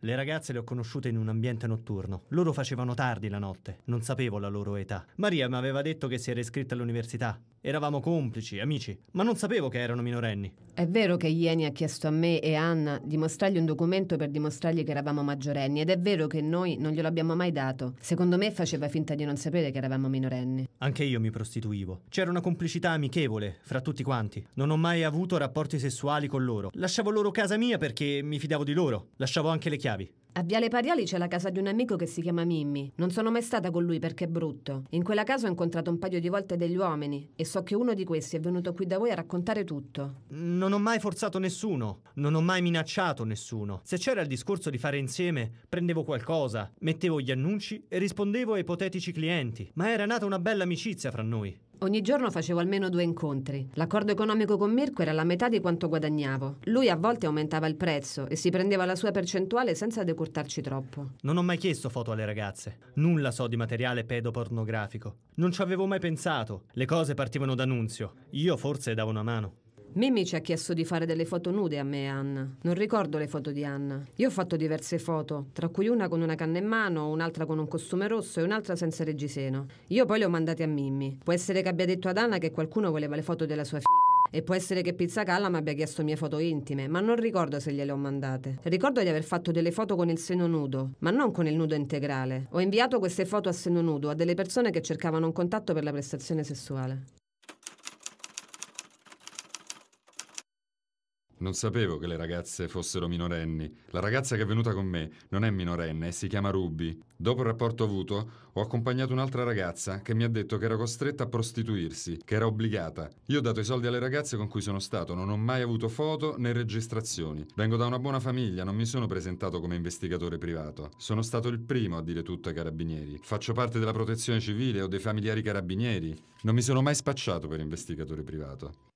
Le ragazze le ho conosciute in un ambiente notturno. Loro facevano tardi la notte, non sapevo la loro età. Maria mi aveva detto che si era iscritta all'università. Eravamo complici, amici, ma non sapevo che erano minorenni. È vero che Ieni ha chiesto a me e Anna di mostrargli un documento per dimostrargli che eravamo maggiorenni ed è vero che noi non glielo abbiamo mai dato. Secondo me faceva finta di non sapere che eravamo minorenni. Anche io mi prostituivo. C'era una complicità amichevole fra tutti quanti. Non ho mai avuto rapporti sessuali con loro. Lasciavo loro casa mia perché mi fidavo di loro. Lasciavo anche le chiavi. Bravi. A Viale Pariali c'è la casa di un amico che si chiama Mimmi. Non sono mai stata con lui perché è brutto. In quella casa ho incontrato un paio di volte degli uomini e so che uno di questi è venuto qui da voi a raccontare tutto. Non ho mai forzato nessuno, non ho mai minacciato nessuno. Se c'era il discorso di fare insieme, prendevo qualcosa, mettevo gli annunci e rispondevo ai ipotetici clienti. Ma era nata una bella amicizia fra noi. Ogni giorno facevo almeno due incontri. L'accordo economico con Mirko era la metà di quanto guadagnavo. Lui a volte aumentava il prezzo e si prendeva la sua percentuale senza decurtarci troppo. Non ho mai chiesto foto alle ragazze. Nulla so di materiale pedopornografico. Non ci avevo mai pensato. Le cose partivano da Nunzio. Io forse davo una mano. Mimmi ci ha chiesto di fare delle foto nude a me, e Anna. Non ricordo le foto di Anna. Io ho fatto diverse foto, tra cui una con una canna in mano, un'altra con un costume rosso e un'altra senza reggiseno. Io poi le ho mandate a Mimmi. Può essere che abbia detto ad Anna che qualcuno voleva le foto della sua figlia. E può essere che Pizza Calla mi abbia chiesto mie foto intime, ma non ricordo se gliele ho mandate. Ricordo di aver fatto delle foto con il seno nudo, ma non con il nudo integrale. Ho inviato queste foto a seno nudo a delle persone che cercavano un contatto per la prestazione sessuale. Non sapevo che le ragazze fossero minorenni. La ragazza che è venuta con me non è minorenne e si chiama Ruby. Dopo il rapporto avuto, ho accompagnato un'altra ragazza che mi ha detto che era costretta a prostituirsi, che era obbligata. Io ho dato i soldi alle ragazze con cui sono stato, non ho mai avuto foto né registrazioni. Vengo da una buona famiglia, non mi sono presentato come investigatore privato. Sono stato il primo a dire tutto ai carabinieri. Faccio parte della protezione civile, o dei familiari carabinieri. Non mi sono mai spacciato per investigatore privato.